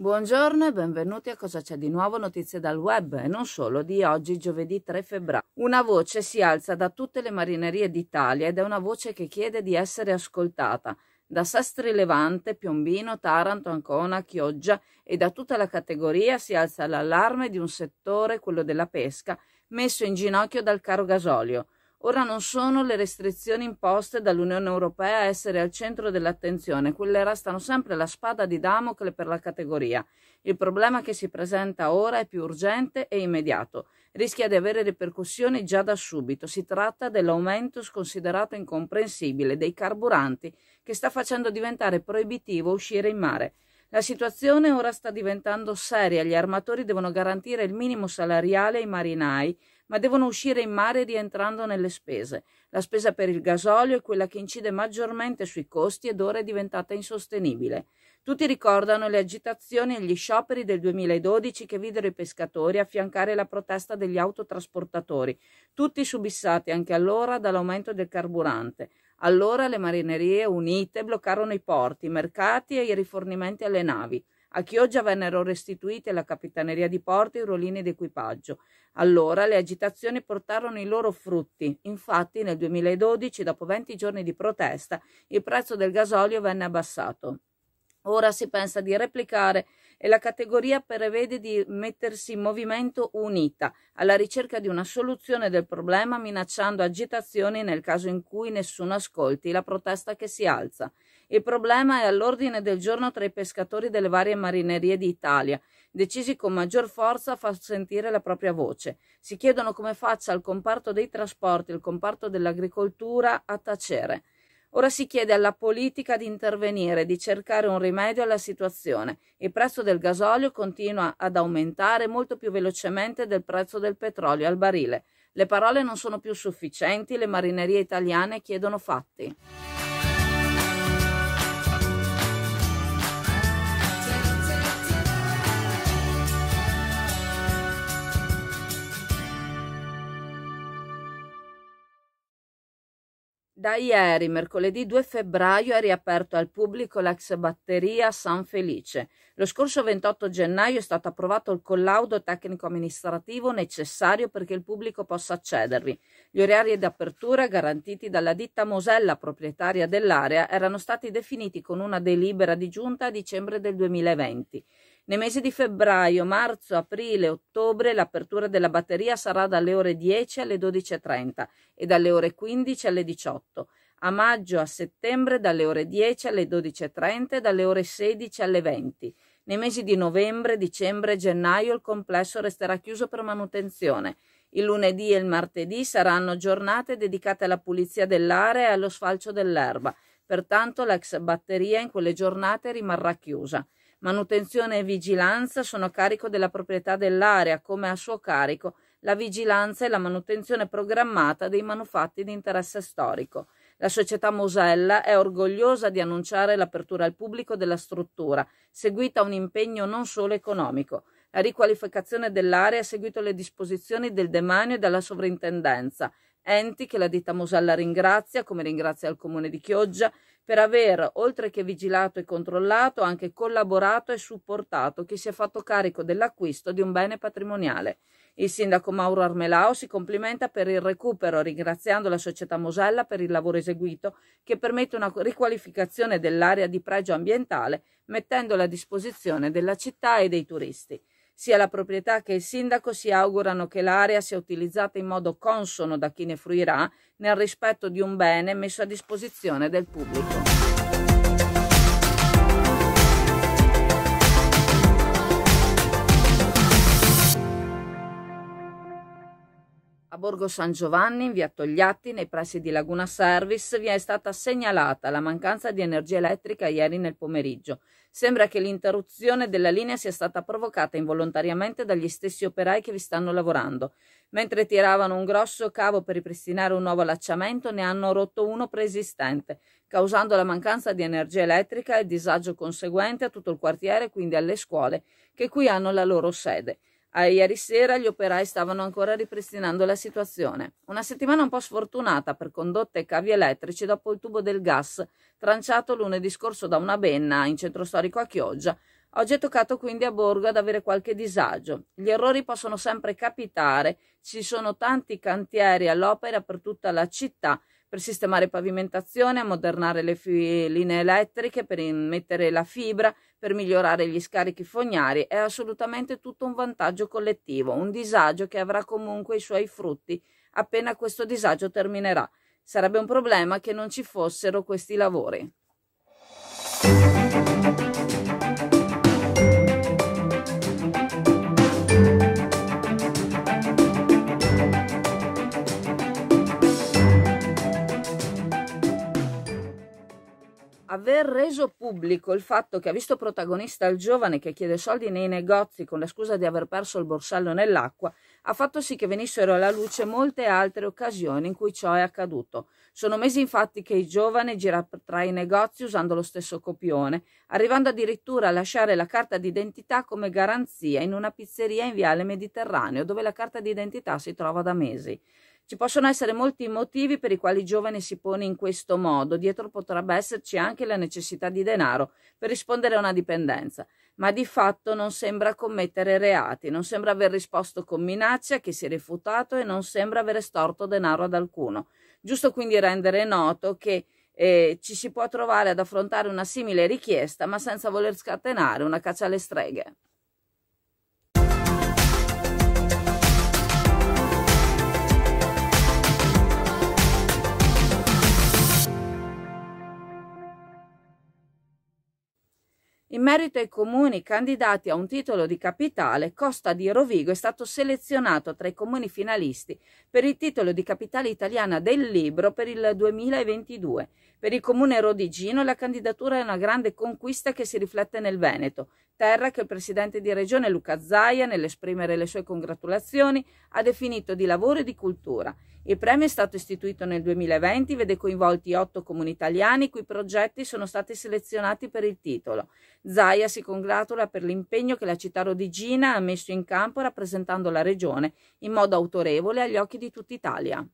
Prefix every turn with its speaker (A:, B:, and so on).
A: Buongiorno e benvenuti a Cosa c'è di nuovo, notizie dal web e non solo di oggi giovedì 3 febbraio. Una voce si alza da tutte le marinerie d'Italia ed è una voce che chiede di essere ascoltata da Sestri Levante, Piombino, Taranto, Ancona, Chioggia e da tutta la categoria si alza l'allarme di un settore, quello della pesca, messo in ginocchio dal caro gasolio. Ora non sono le restrizioni imposte dall'Unione Europea a essere al centro dell'attenzione, quelle restano sempre la spada di Damocle per la categoria. Il problema che si presenta ora è più urgente e immediato, rischia di avere ripercussioni già da subito. Si tratta dell'aumento sconsiderato e incomprensibile dei carburanti che sta facendo diventare proibitivo uscire in mare. La situazione ora sta diventando seria, gli armatori devono garantire il minimo salariale ai marinai ma devono uscire in mare rientrando nelle spese. La spesa per il gasolio è quella che incide maggiormente sui costi ed ora è diventata insostenibile. Tutti ricordano le agitazioni e gli scioperi del 2012 che videro i pescatori affiancare la protesta degli autotrasportatori, tutti subissati anche allora dall'aumento del carburante. Allora le marinerie unite bloccarono i porti, i mercati e i rifornimenti alle navi. A Chioggia vennero restituite la capitaneria di porto, i ruolini d'equipaggio. Allora le agitazioni portarono i loro frutti. Infatti nel 2012, dopo 20 giorni di protesta, il prezzo del gasolio venne abbassato. Ora si pensa di replicare e la categoria prevede di mettersi in movimento unita alla ricerca di una soluzione del problema minacciando agitazioni nel caso in cui nessuno ascolti la protesta che si alza. Il problema è all'ordine del giorno tra i pescatori delle varie marinerie d'Italia, decisi con maggior forza a far sentire la propria voce. Si chiedono come faccia il comparto dei trasporti, il comparto dell'agricoltura a tacere. Ora si chiede alla politica di intervenire, di cercare un rimedio alla situazione. Il prezzo del gasolio continua ad aumentare molto più velocemente del prezzo del petrolio al barile. Le parole non sono più sufficienti, le marinerie italiane chiedono fatti. Da ieri, mercoledì 2 febbraio, è riaperto al pubblico l'ex batteria San Felice. Lo scorso 28 gennaio è stato approvato il collaudo tecnico-amministrativo necessario perché il pubblico possa accedervi. Gli orari d'apertura garantiti dalla ditta Mosella, proprietaria dell'area, erano stati definiti con una delibera di giunta a dicembre del 2020. Nei mesi di febbraio, marzo, aprile ottobre l'apertura della batteria sarà dalle ore 10 alle 12.30 e dalle ore 15 alle 18. A maggio a settembre dalle ore 10 alle 12.30 e dalle ore 16 alle 20. Nei mesi di novembre, dicembre e gennaio il complesso resterà chiuso per manutenzione. Il lunedì e il martedì saranno giornate dedicate alla pulizia dell'area e allo sfalcio dell'erba Pertanto l'ex batteria in quelle giornate rimarrà chiusa. Manutenzione e vigilanza sono a carico della proprietà dell'area, come a suo carico la vigilanza e la manutenzione programmata dei manufatti di interesse storico. La società Mosella è orgogliosa di annunciare l'apertura al pubblico della struttura, seguita a un impegno non solo economico. La riqualificazione dell'area ha seguito le disposizioni del demanio e della sovrintendenza enti che la ditta Mosella ringrazia, come ringrazia il comune di Chioggia, per aver, oltre che vigilato e controllato, anche collaborato e supportato chi si è fatto carico dell'acquisto di un bene patrimoniale. Il sindaco Mauro Armelao si complimenta per il recupero, ringraziando la società Mosella per il lavoro eseguito, che permette una riqualificazione dell'area di pregio ambientale, mettendola a disposizione della città e dei turisti. Sia la proprietà che il sindaco si augurano che l'area sia utilizzata in modo consono da chi ne fruirà nel rispetto di un bene messo a disposizione del pubblico. Borgo San Giovanni, in via Togliatti, nei pressi di Laguna Service, vi è stata segnalata la mancanza di energia elettrica ieri nel pomeriggio. Sembra che l'interruzione della linea sia stata provocata involontariamente dagli stessi operai che vi stanno lavorando. Mentre tiravano un grosso cavo per ripristinare un nuovo allacciamento, ne hanno rotto uno preesistente, causando la mancanza di energia elettrica e il disagio conseguente a tutto il quartiere quindi alle scuole, che qui hanno la loro sede. Eh, ieri sera gli operai stavano ancora ripristinando la situazione. Una settimana un po' sfortunata per condotte e cavi elettrici dopo il tubo del gas tranciato lunedì scorso da una benna in centro storico a Chioggia. Oggi è toccato quindi a Borgo ad avere qualche disagio. Gli errori possono sempre capitare, ci sono tanti cantieri all'opera per tutta la città per sistemare pavimentazione, ammodernare le linee elettriche, per mettere la fibra, per migliorare gli scarichi fognari è assolutamente tutto un vantaggio collettivo, un disagio che avrà comunque i suoi frutti appena questo disagio terminerà. Sarebbe un problema che non ci fossero questi lavori. aver reso pubblico il fatto che ha visto protagonista il giovane che chiede soldi nei negozi con la scusa di aver perso il borsello nell'acqua, ha fatto sì che venissero alla luce molte altre occasioni in cui ciò è accaduto. Sono mesi infatti che il giovane gira tra i negozi usando lo stesso copione, arrivando addirittura a lasciare la carta d'identità come garanzia in una pizzeria in Viale Mediterraneo, dove la carta d'identità si trova da mesi. Ci possono essere molti motivi per i quali il giovane si pone in questo modo, dietro potrebbe esserci anche la necessità di denaro per rispondere a una dipendenza, ma di fatto non sembra commettere reati, non sembra aver risposto con minacce a chi si è rifiutato e non sembra aver storto denaro ad alcuno. Giusto quindi rendere noto che eh, ci si può trovare ad affrontare una simile richiesta, ma senza voler scatenare una caccia alle streghe. In merito ai comuni candidati a un titolo di capitale, Costa di Rovigo è stato selezionato tra i comuni finalisti per il titolo di capitale italiana del libro per il 2022. Per il comune rodigino la candidatura è una grande conquista che si riflette nel Veneto, terra che il presidente di regione Luca Zaia, nell'esprimere le sue congratulazioni, ha definito di lavoro e di cultura. Il premio è stato istituito nel 2020, vede coinvolti otto comuni italiani, i cui progetti sono stati selezionati per il titolo. Zaia si congratula per l'impegno che la città rodigina ha messo in campo rappresentando la regione in modo autorevole agli occhi di tutta Italia.